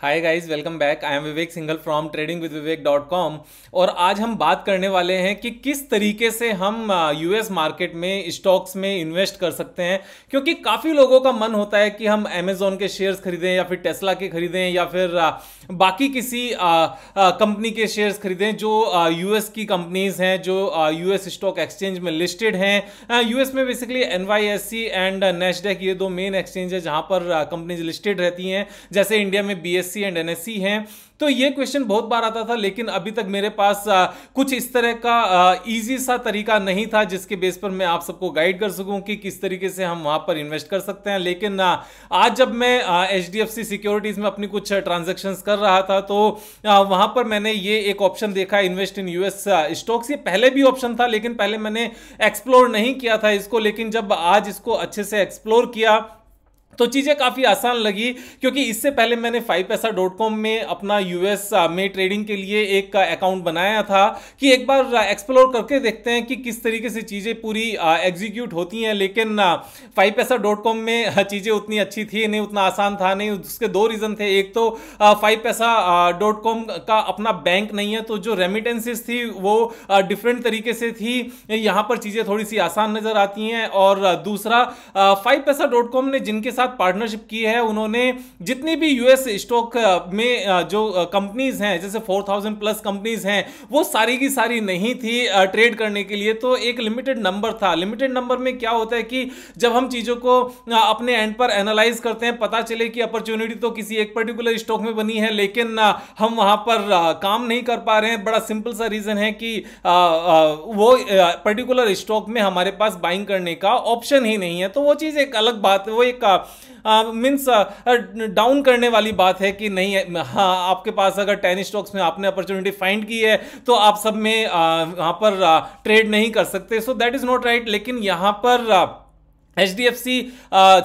hi guys welcome back I am Vivek Singhal from trading with Vivek dot com और आज हम बात करने वाले हैं कि किस तरीके से हम यूएस मार्केट में स्टॉक्स में इन्वेस्ट कर सकते हैं क्योंकि काफ़ी लोगों का मन होता है कि हम अमेजोन के शेयर्स खरीदें या फिर टेस्ला के खरीदें या फिर बाकी किसी कंपनी के शेयर्स खरीदें जो यू की कंपनीज हैं जो यू स्टॉक एक्सचेंज में लिस्टेड हैं यू में बेसिकली एन एंड नेशडेक ये दो मेन एक्सचेंज है जहाँ पर कंपनीज लिस्टेड रहती हैं जैसे इंडिया में बी यूपीएससी एंड एनएससी हैं तो ये क्वेश्चन बहुत बार आता था लेकिन अभी तक मेरे पास आ, कुछ इस तरह का इजी सा तरीका नहीं था जिसके बेस पर मैं आप सबको गाइड कर सकूं कि किस तरीके से हम वहां पर इन्वेस्ट कर सकते हैं लेकिन आ, आज जब मैं एच डी सिक्योरिटीज में अपनी कुछ ट्रांजेक्शन कर रहा था तो आ, वहां पर मैंने ये एक ऑप्शन देखा इन्वेस्ट इन यूएस स्टॉक्स ये पहले भी ऑप्शन था लेकिन पहले मैंने एक्सप्लोर नहीं किया था इसको लेकिन जब आज इसको अच्छे से एक्सप्लोर किया तो चीज़ें काफ़ी आसान लगी क्योंकि इससे पहले मैंने फाइव पैसा डॉट कॉम में अपना यूएस uh, में ट्रेडिंग के लिए एक अकाउंट uh, बनाया था कि एक बार एक्सप्लोर uh, करके देखते हैं कि किस तरीके से चीज़ें पूरी एग्जीक्यूट होती हैं लेकिन फाइव पैसा डॉट कॉम में चीज़ें उतनी अच्छी थी नहीं उतना आसान था नहीं उसके दो रीज़न थे एक तो फाइव पैसा डॉट कॉम का अपना बैंक नहीं है तो जो रेमिटेंसेस थी वो डिफरेंट तरीके से थी यहाँ पर चीज़ें थोड़ी सी आसान नज़र आती हैं और दूसरा फाइव पैसा डॉट कॉम ने जिनके साथ साथ पार्टनरशिप की है उन्होंने जितनी भी यूएस स्टॉक में जो कंपनीज हैं जैसे 4000 प्लस कंपनीज हैं वो सारी की सारी नहीं थी ट्रेड करने के लिए तो एक लिमिटेड नंबर था लिमिटेड नंबर में क्या होता है कि जब हम चीज़ों को अपने एंड पर एनालाइज करते हैं पता चले कि अपॉर्चुनिटी तो किसी एक पर्टिकुलर स्टॉक में बनी है लेकिन हम वहां पर काम नहीं कर पा रहे हैं बड़ा सिंपल सा रीज़न है कि वो पर्टिकुलर स्टॉक में हमारे पास बाइंग करने का ऑप्शन ही नहीं है तो वो चीज़ एक अलग बात है वो एक हाँ, मीन्स डाउन करने वाली बात है कि नहीं हाँ आपके पास अगर टेन स्टॉक्स में आपने अपॉर्चुनिटी फाइंड की है तो आप सब में वहाँ पर ट्रेड नहीं कर सकते so that is not right लेकिन यहाँ पर H D F C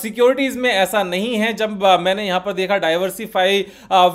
securities में ऐसा नहीं है जब uh, मैंने यहाँ पर देखा diversify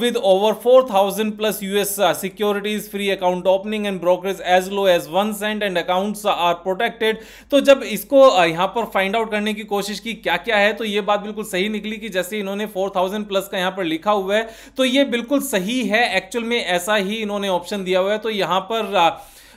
with over four thousand plus US securities free account opening and brokerage as low as one cent and accounts are protected तो जब इसको uh, यहाँ पर फाइंड आउट करने की कोशिश की क्या क्या है तो ये बात बिल्कुल सही निकली कि जैसे इन्होंने फोर थाउजेंड प्लस का यहाँ पर लिखा हुआ है तो ये बिल्कुल सही है एक्चुअल में ऐसा ही इन्होंने ऑप्शन दिया हुआ है तो यहाँ पर uh,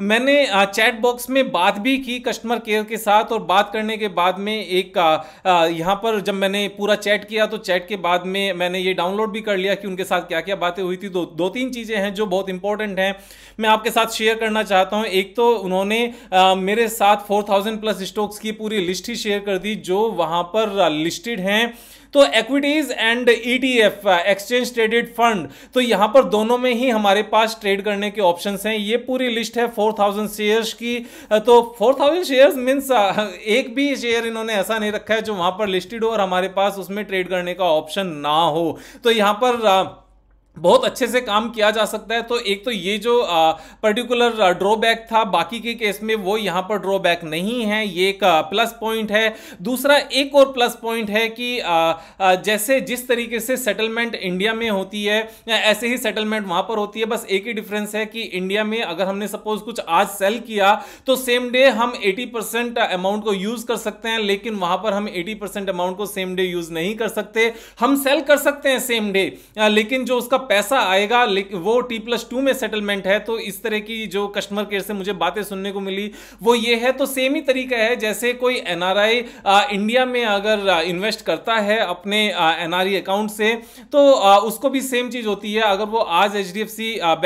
मैंने चैट बॉक्स में बात भी की कस्टमर केयर के साथ और बात करने के बाद में एक यहाँ पर जब मैंने पूरा चैट किया तो चैट के बाद में मैंने ये डाउनलोड भी कर लिया कि उनके साथ क्या क्या बातें हुई थी दो दो तीन चीज़ें हैं जो बहुत इंपॉर्टेंट हैं मैं आपके साथ शेयर करना चाहता हूँ एक तो उन्होंने मेरे साथ फोर प्लस स्टॉक्स की पूरी लिस्ट ही शेयर कर दी जो वहाँ पर लिस्टेड हैं तो equities and ETF exchange traded fund तो यहां पर दोनों में ही हमारे पास ट्रेड करने के ऑप्शंस हैं ये पूरी लिस्ट है 4000 शेयर्स की uh, तो 4000 शेयर्स मींस एक भी शेयर इन्होंने ऐसा नहीं रखा है जो वहां पर लिस्टेड हो और हमारे पास उसमें ट्रेड करने का ऑप्शन ना हो तो यहां पर uh, बहुत अच्छे से काम किया जा सकता है तो एक तो ये जो आ, पर्टिकुलर ड्रॉबैक था बाकी के केस में वो यहाँ पर ड्रॉबैक नहीं है ये एक प्लस पॉइंट है दूसरा एक और प्लस पॉइंट है कि आ, आ, जैसे जिस तरीके से सेटलमेंट इंडिया में होती है ऐसे ही सेटलमेंट वहाँ पर होती है बस एक ही डिफरेंस है कि इंडिया में अगर हमने सपोज कुछ आज सेल किया तो सेम डे हम एटी अमाउंट को यूज़ कर सकते हैं लेकिन वहाँ पर हम एटी अमाउंट को सेम डे यूज़ नहीं कर सकते हम सेल कर सकते हैं सेम डे लेकिन जो उसका पैसा आएगा वो टी प्लस टू में सेटलमेंट है तो इस तरह की जो कस्टमर केयर से मुझे बातें सुनने को मिली वो ये है तो सेम ही तरीका है जैसे कोई एनआरआई इंडिया में अगर इन्वेस्ट करता है अपने एनआरई अकाउंट से तो आ, उसको भी सेम चीज होती है अगर वो आज एच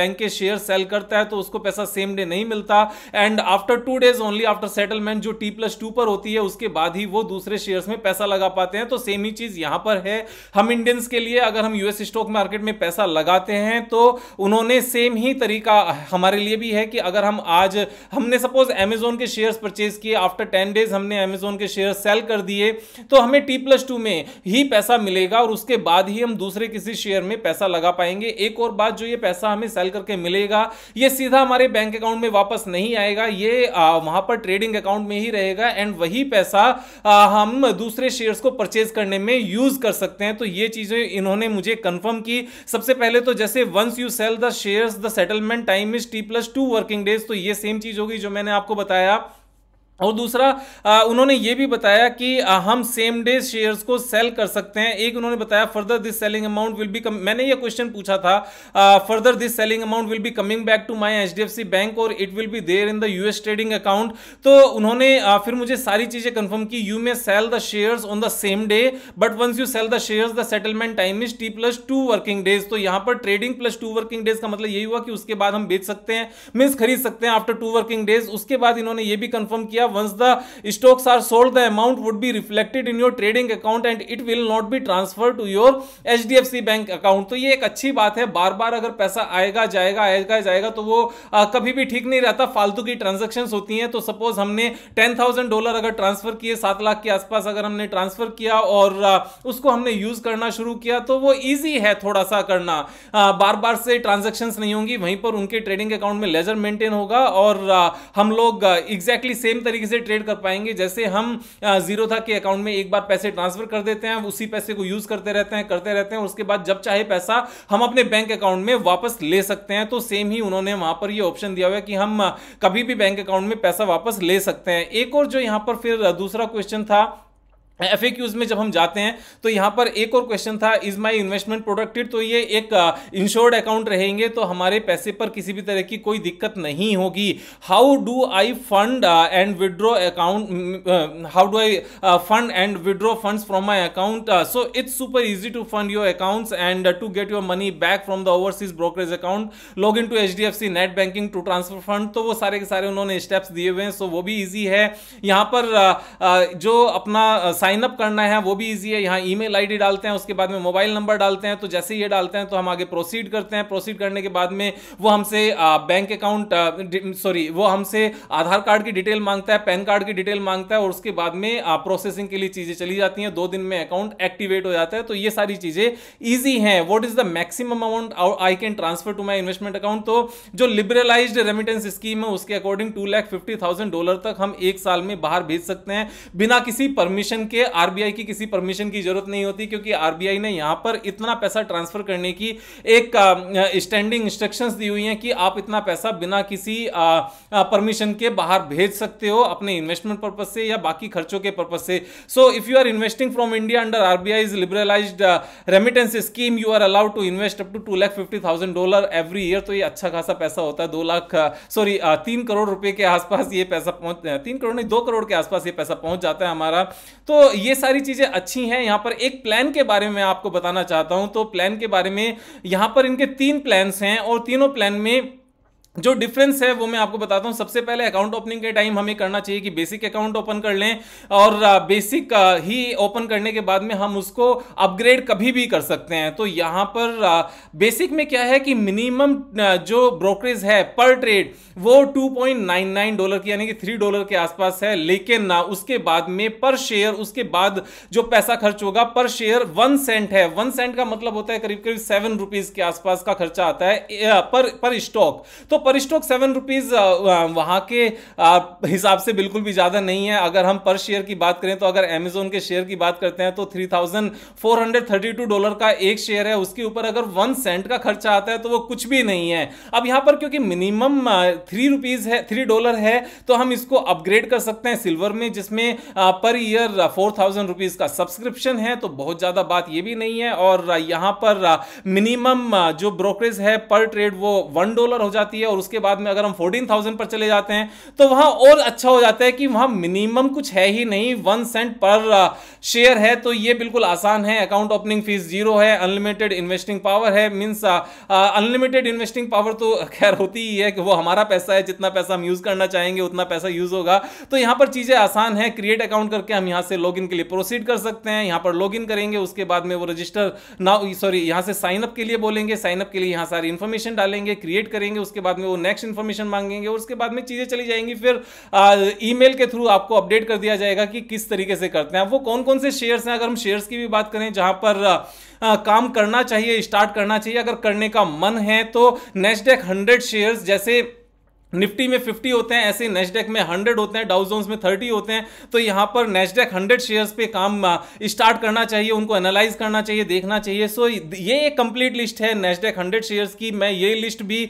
बैंक के शेयर सेल करता है तो उसको पैसा सेम डे नहीं मिलता and after two days only after settlement जो टी प्लस टू पर होती है उसके बाद ही वो दूसरे शेयर्स में पैसा लगा पाते हैं तो सेम ही चीज यहां पर है हम इंडियंस के लिए अगर हम यूएस स्टॉक मार्केट में पैसा लगाते हैं तो उन्होंने सेम ही तरीका हमारे लिए भी है कि अगर हम आज हमने सपोज अमेजोन के शेयर्स परचेज किए आफ्टर टेन डेज हमने अमेजोन के शेयर सेल कर दिए तो हमें टी प्लस टू में ही पैसा मिलेगा और उसके बाद ही हम दूसरे किसी शेयर में पैसा लगा पाएंगे एक और बात जो ये पैसा हमें सेल करके मिलेगा ये सीधा हमारे बैंक अकाउंट में वापस नहीं आएगा ये आ, वहां पर ट्रेडिंग अकाउंट में ही रहेगा एंड वही पैसा आ, हम दूसरे शेयर्स को परचेज करने में यूज कर सकते हैं तो ये चीजें इन्होंने मुझे कंफर्म की सबसे पहले तो जैसे once you sell the shares the settlement time is T plus two working days तो ये सेम चीज होगी जो मैंने आपको बताया और दूसरा आ, उन्होंने ये भी बताया कि आ, हम सेम डे शेयर्स को सेल कर सकते हैं एक उन्होंने बताया further this selling amount will be मैंने ये क्वेश्चन पूछा था further this selling amount will be coming back to my HDFC bank और it will be there in the US trading account तो उन्होंने आ, फिर मुझे सारी चीजें कन्फर्म की you may sell the shares on the same day but once you sell the shares the settlement time is T plus two working days तो यहां पर trading plus two working days का मतलब यही हुआ कि उसके बाद हम बेच सकते हैं मीन्स खरीद सकते हैं आफ्टर टू वर्किंग डेज उसके बाद इन्होंने ये भी कन्फर्म किया once the stocks are sold the amount would be reflected in your trading account and it will not be transferred to your HDFC bank account तो ये एक अच्छी बात है बार बार अगर पैसा आएगा जाएगा आएगा जाएगा तो वो आ, कभी भी ठीक नहीं रहता फालतू की ट्रांजेक्शन होती हैं तो सपोज हमने टेन थाउजेंड डॉलर अगर ट्रांसफर किए सात लाख के आसपास अगर हमने ट्रांसफर किया और आ, उसको हमने यूज करना शुरू किया तो वो ईजी है थोड़ा सा करना आ, बार बार से ट्रांजेक्शन नहीं होंगी वहीं पर उनके ट्रेडिंग अकाउंट में लेजर मेंटेन होगा और आ, हम लोग एग्जैक्टली सेम तरीके तरीके से ट्रेड कर पाएंगे जैसे हम जीरो था के अकाउंट में एक बार पैसे ट्रांसफर कर देते हैं उसी पैसे को यूज करते रहते हैं करते रहते हैं उसके बाद जब चाहे पैसा हम अपने बैंक अकाउंट में वापस ले सकते हैं तो सेम ही उन्होंने वहां पर यह ऑप्शन दिया हुआ है कि हम कभी भी बैंक अकाउंट में पैसा वापस ले सकते हैं एक और जो यहां पर फिर दूसरा क्वेश्चन था एफ में जब हम जाते हैं तो यहाँ पर एक और क्वेश्चन था इज माई इन्वेस्टमेंट प्रोडक्टेड तो ये एक इंश्योर्ड अकाउंट रहेंगे तो हमारे पैसे पर किसी भी तरह की कोई दिक्कत नहीं होगी how do I fund and withdraw account how do I fund and withdraw funds from my account so it's super easy to fund your account and to get your money back from the overseas brokerage account log in to H D F C net banking to transfer fund तो वो सारे के सारे उन्होंने steps दिए हुए हैं सो वो भी ईजी है यहाँ पर uh, uh, जो अपना uh, साइन अप करना है वो भी इजी है यहाँ ईमेल आईडी डालते हैं उसके बाद में मोबाइल नंबर डालते हैं तो जैसे ये डालते हैं तो हम आगे प्रोसीड करते हैं प्रोसीड करने के बाद में वो हमसे बैंक अकाउंट सॉरी वो हमसे आधार कार्ड की डिटेल मांगता है पैन कार्ड की डिटेल मांगता है और उसके बाद में प्रोसेसिंग के लिए चीज़ें चली जाती हैं दो दिन में अकाउंट एक्टिवेट हो जाता है तो ये सारी चीज़ें ईजी हैं what is the maximum amount I can transfer to my investment account तो जो लिबरलाइज रेमिटेंस स्कीम है उसके according to lakh fifty thousand dollar तक हम एक साल में बाहर भेज सकते हैं बिना किसी परमिशन के लिए आरबीआई की किसी परमिशन की जरूरत नहीं होती क्योंकि आरबीआई ने यहां पर इतना पैसा ट्रांसफर करने की एक स्टैंडिंग इंस्ट्रक्शंस दी हुई हैं कि आप इतना पैसा बिना किसी परमिशन के बाहर भेज सकते हो अपने इन्वेस्टमेंट पर्पज से या बाकी खर्चों के पर्पज से so if you are investing from India under RBI liberalise remittance scheme you are allowed to invest up to two lakh fifty thousand dollar every year तो ये अच्छा खासा पैसा होता है दो लाख सॉरी तीन करोड़ रुपए के आसपास ये पैसा पहुंच तीन करोड़ नहीं दो करोड़ के आसपास ये पैसा पहुंच जाता है हमारा तो ये सारी चीज़ें अच्छी हैं यहाँ पर एक प्लान के बारे में आपको बताना चाहता हूँ तो प्लान के बारे में यहाँ पर इनके तीन प्लान्स हैं और तीनों प्लान में जो डिफरेंस है वो मैं आपको बताता हूँ सबसे पहले अकाउंट ओपनिंग के टाइम हमें करना चाहिए कि बेसिक अकाउंट ओपन कर लें और बेसिक ही ओपन करने के बाद में हम उसको अपग्रेड कभी भी कर सकते हैं तो यहाँ पर बेसिक में क्या है कि मिनिमम जो ब्रोकरेज है पर ट्रेड वो 2.99 डॉलर की यानी कि थ्री डॉलर के आसपास है लेकिन उसके बाद में पर शेयर उसके बाद जो पैसा खर्च होगा पर शेयर वन सेंट है वन सेंट का मतलब होता है करीब करीब सेवन रुपीज के आसपास का खर्चा आता है पर, पर स्टॉक तो पर स्टॉक सेवन रुपीज़ वहां के हिसाब से बिल्कुल भी ज़्यादा नहीं है अगर हम पर शेयर की बात करें तो अगर एमेजोन के शेयर की बात करते हैं तो three thousand four hundred thirty two dollar का एक शेयर है उसके ऊपर अगर वन सेंट का खर्चा आता है तो वो कुछ भी नहीं है अब यहां पर क्योंकि मिनिमम थ्री रुपीज़ है थ्री डॉलर है तो हम इसको अपग्रेड कर सकते हैं सिल्वर में जिसमें per year four thousand rupees का सब्सक्रिप्शन है तो बहुत ज़्यादा बात यह भी नहीं है और यहां पर मिनिमम जो ब्रोकरेज है पर ट्रेड वो वन डॉलर हो जाती है और उसके बाद में अगर हम फोर्टीन थाउजेंड पर चले जाते हैं तो वहां और अच्छा हो जाता है कि वहां मिनिमम कुछ है ही नहीं one cent per share uh, है तो ये बिल्कुल आसान है अकाउंट ओपनिंग फीस जीरो है अनलिमिटेड इन्वेस्टिंग पावर है मीन्स अनलिमिटेड इन्वेस्टिंग पावर तो खैर होती ही है कि वो हमारा पैसा है जितना पैसा हम यूज़ करना चाहेंगे उतना पैसा यूज़ होगा तो यहां पर चीज़ें आसान है क्रिएट अकाउंट करके हम यहां से लॉग के लिए प्रोसीड कर सकते हैं यहां पर लॉग करेंगे उसके बाद में वो रजिस्टर नाउ सॉरी यहां से साइनअप के लिए बोलेंगे साइनअप के लिए यहां सारी इंफॉर्मेशन डालेंगे क्रिएट करेंगे उसके बाद में वो नेक्स्ट इन्फॉर्मेशन मांगेंगे और उसके बाद में चीज़ें चली जाएंगी फिर ईमेल के थ्रू आपको अपडेट कर दिया जाएगा कि किस तरीके से करते हैं वो कौन कौन से शेयर्स हैं अगर हम शेयर्स की भी बात करें जहाँ पर आ, काम करना चाहिए स्टार्ट करना चाहिए अगर करने का मन है तो नेस्डेक हंड्रेड शेयर्स जैसे निफ्टी में 50 होते हैं ऐसे ही नेस्डेक में 100 होते हैं डाउजोन्स में 30 होते हैं तो यहाँ पर नेस्डेक 100 शेयर्स पे काम स्टार्ट करना चाहिए उनको एनालाइज करना चाहिए देखना चाहिए सो ये एक कंप्लीट लिस्ट है नेस्डेक 100 शेयर्स की मैं ये लिस्ट भी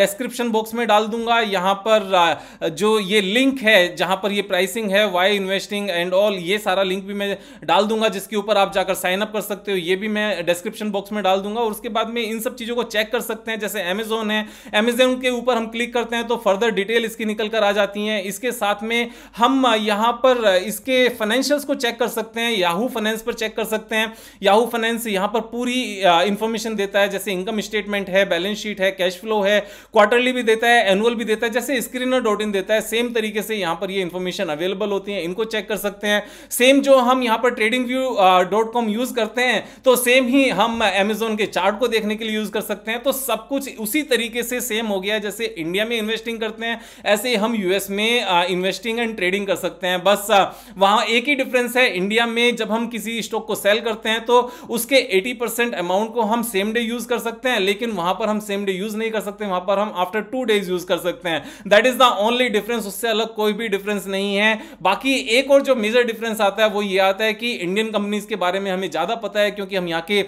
डिस्क्रिप्शन बॉक्स में डाल दूंगा यहाँ पर आ, जो ये लिंक है जहाँ पर ये प्राइसिंग है वाई इन्वेस्टिंग एंड ऑल ये सारा लिंक भी मैं डाल दूंगा जिसके ऊपर आप जाकर साइनअप कर सकते हो ये भी मैं डिस्क्रिप्शन बॉक्स में डाल दूंगा और उसके बाद में इन सब चीज़ों को चेक कर सकते हैं जैसे अमेजोन है अमेजोन के ऊपर हम क्लिक करते हैं तो तो फर्दर डिटेल इसकी निकल कर आ जाती हैं इसके साथ में हम यहाँ पर इसके फाइनेंशियल्स को चेक कर सकते हैं याहू फाइनेंस पर चेक कर सकते हैं याहू फाइनेंस यहाँ पर पूरी इंफॉर्मेशन देता है जैसे इनकम स्टेटमेंट है बैलेंस शीट है कैश फ्लो है क्वार्टरली भी देता है एनुअल भी देता है जैसे स्क्रीनर डॉट इन देता है सेम तरीके से यहाँ पर ये इन्फॉर्मेशन अवेलेबल होती है इनको चेक कर सकते हैं सेम जो हम यहाँ पर TradingView dot com use करते हैं तो सेम ही हम अमेजोन के चार्ट को देखने के लिए यूज कर सकते हैं तो सब कुछ उसी तरीके से सेम हो गया जैसे इंडिया में इन्वेस्ट इन्वेस्टिंग करते हैं ऐसे ही हम यूएस में इन्वेस्टिंग एंड ट्रेडिंग कर सकते हैं बस वहां एक ही डिफरेंस है इंडिया में जब हम किसी स्टॉक को सेल करते हैं तो उसके 80 परसेंट अमाउंट को हम सेम डे यूज कर सकते हैं लेकिन वहां पर हम सेम डे यूज नहीं कर सकते वहां पर हम आफ्टर टू डेज यूज कर सकते हैं that is the only difference उससे अलग कोई भी डिफरेंस नहीं है बाकी एक और जो मेजर डिफरेंस आता है वो ये आता है कि इंडियन कंपनीज के बारे में हमें ज्यादा पता है क्योंकि हम यहाँ के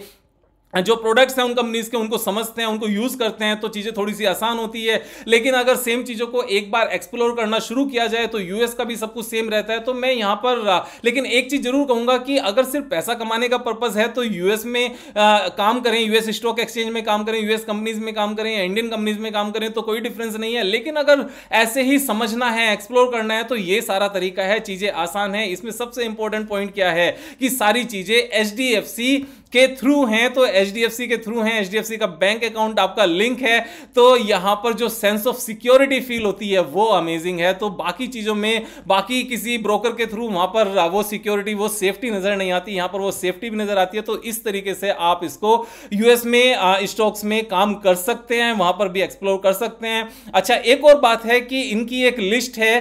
जो प्रोडक्ट्स हैं उन कंपनीज के उनको समझते हैं उनको यूज़ करते हैं तो चीज़ें थोड़ी सी आसान होती है लेकिन अगर सेम चीज़ों को एक बार एक्सप्लोर करना शुरू किया जाए तो यूएस का भी सब कुछ सेम रहता है तो मैं यहाँ पर लेकिन एक चीज़ ज़रूर कहूँगा कि अगर सिर्फ पैसा कमाने का पर्पज़ है तो यूएस में आ, काम करें यूएस स्टॉक एक्सचेंज में काम करें यूएस कंपनीज में काम करें इंडियन कंपनीज में काम करें तो कोई डिफरेंस नहीं है लेकिन अगर ऐसे ही समझना है एक्सप्लोर करना है तो ये सारा तरीका है चीज़ें आसान है इसमें सबसे इंपॉर्टेंट पॉइंट क्या है कि सारी चीज़ें एच के थ्रू हैं तो एच के थ्रू हैं एच का बैंक अकाउंट आपका लिंक है तो यहाँ पर जो सेंस ऑफ सिक्योरिटी फील होती है वो अमेजिंग है तो बाकी चीज़ों में बाकी किसी ब्रोकर के थ्रू वहाँ पर वो सिक्योरिटी वो सेफ्टी नज़र नहीं आती यहाँ पर वो सेफ्टी भी नज़र आती है तो इस तरीके से आप इसको यूएस में स्टॉक्स में काम कर सकते हैं वहाँ पर भी एक्सप्लोर कर सकते हैं अच्छा एक और बात है कि इनकी एक लिस्ट है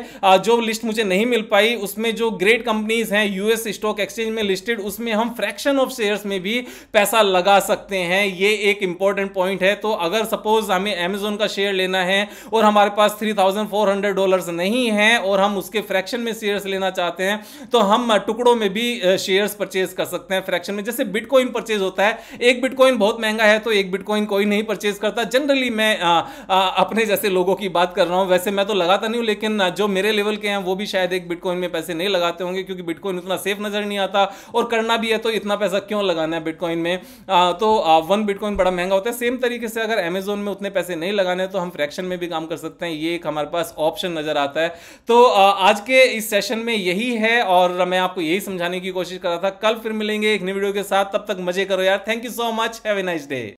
जो लिस्ट मुझे नहीं मिल पाई उसमें जो ग्रेट कंपनीज हैं यूएस स्टॉक एक्सचेंज में लिस्टेड उसमें हम फ्रैक्शन ऑफ शेयर्स में भी पैसा लगा सकते हैं ये एक इंपॉर्टेंट पॉइंट है तो अगर सपोज हमें अमेजोन का शेयर लेना है और हमारे पास three thousand four hundred dollar नहीं है और हम उसके फ्रैक्शन में शेयर्स लेना चाहते हैं तो हम टुकड़ों में भी शेयर्स परचेज कर सकते हैं फ्रैक्शन में जैसे बिटकॉइन परचेज होता है एक बिटकॉइन बहुत महंगा है तो एक बिटकॉइन कोई नहीं परचेज करता जनरली मैं आ, आ, अपने जैसे लोगों की बात कर रहा हूं वैसे मैं तो लगाता नहीं हूं लेकिन जो मेरे लेवल के हैं वो भी शायद एक बिटकॉइन में पैसे नहीं लगाते होंगे क्योंकि बिटकॉइन उतना सेफ नजर नहीं आता और करना भी है तो इतना पैसा क्यों लगाना है हैं बिटकॉइन में आ, तो आ, वन बिटकॉइन बड़ा महंगा होता है सेम तरीके से अगर अमेजोन में उतने पैसे नहीं लगाने तो हम फ्रैक्शन में भी काम कर सकते हैं ये एक हमारे पास ऑप्शन नज़र आता है तो आ, आज के इस सेशन में यही है और मैं आपको यही समझाने की कोशिश कर रहा था कल फिर मिलेंगे एक नई वीडियो के साथ तब तक मजे करो यार thank you so much have a nice day